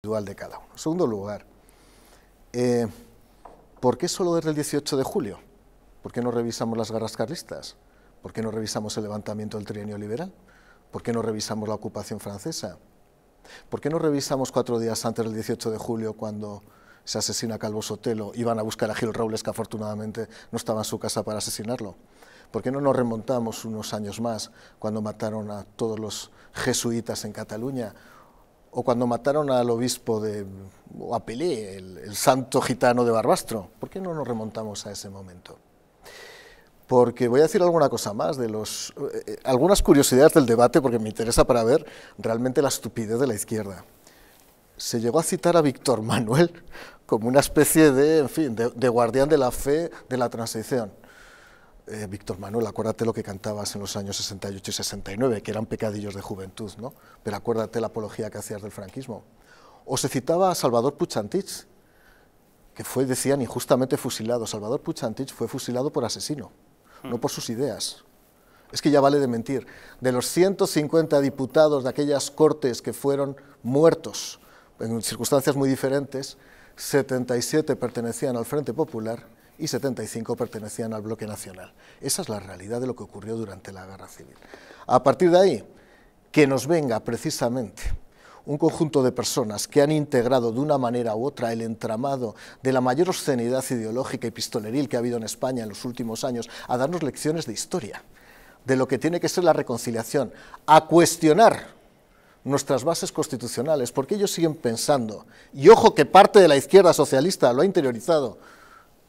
de cada uno. segundo lugar, eh, ¿por qué solo desde el 18 de julio? ¿Por qué no revisamos las guerras carlistas? ¿Por qué no revisamos el levantamiento del trienio liberal? ¿Por qué no revisamos la ocupación francesa? ¿Por qué no revisamos cuatro días antes del 18 de julio cuando se asesina a Calvo Sotelo, iban a buscar a Gil Robles, que afortunadamente no estaba en su casa para asesinarlo? ¿Por qué no nos remontamos unos años más cuando mataron a todos los jesuitas en Cataluña o cuando mataron al obispo de, Apelé, el, santo gitano de Barbastro. ¿Por qué no nos remontamos a ese momento? Porque voy a decir alguna cosa más de los, eh, eh, algunas curiosidades del debate, porque me interesa para ver realmente la estupidez de la izquierda. Se llegó a citar a Víctor Manuel como una especie de, fin, de guardián de la fe de la transición. Eh, Víctor Manuel, acuérdate lo que cantabas en los años 68 y 69, que eran pecadillos de juventud, ¿no? pero acuérdate la apología que hacías del franquismo. O se citaba a Salvador Puchantich, que fue, decían, injustamente fusilado. Salvador Puchantich fue fusilado por asesino, no mm. por sus ideas. Es que ya vale de mentir. De los 150 diputados de aquellas cortes que fueron muertos en circunstancias muy diferentes, 77 pertenecían al Frente Popular y 75 pertenecían al bloque nacional. Esa es la realidad de lo que ocurrió durante la guerra civil. A partir de ahí, que nos venga precisamente un conjunto de personas que han integrado de una manera u otra el entramado de la mayor obscenidad ideológica y pistoleril que ha habido en España en los últimos años, a darnos lecciones de historia, de lo que tiene que ser la reconciliación, a cuestionar nuestras bases constitucionales, porque ellos siguen pensando, y ojo que parte de la izquierda socialista lo ha interiorizado,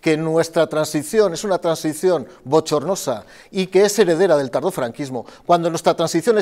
que nuestra transición es una transición bochornosa y que es heredera del tardofranquismo, cuando nuestra transición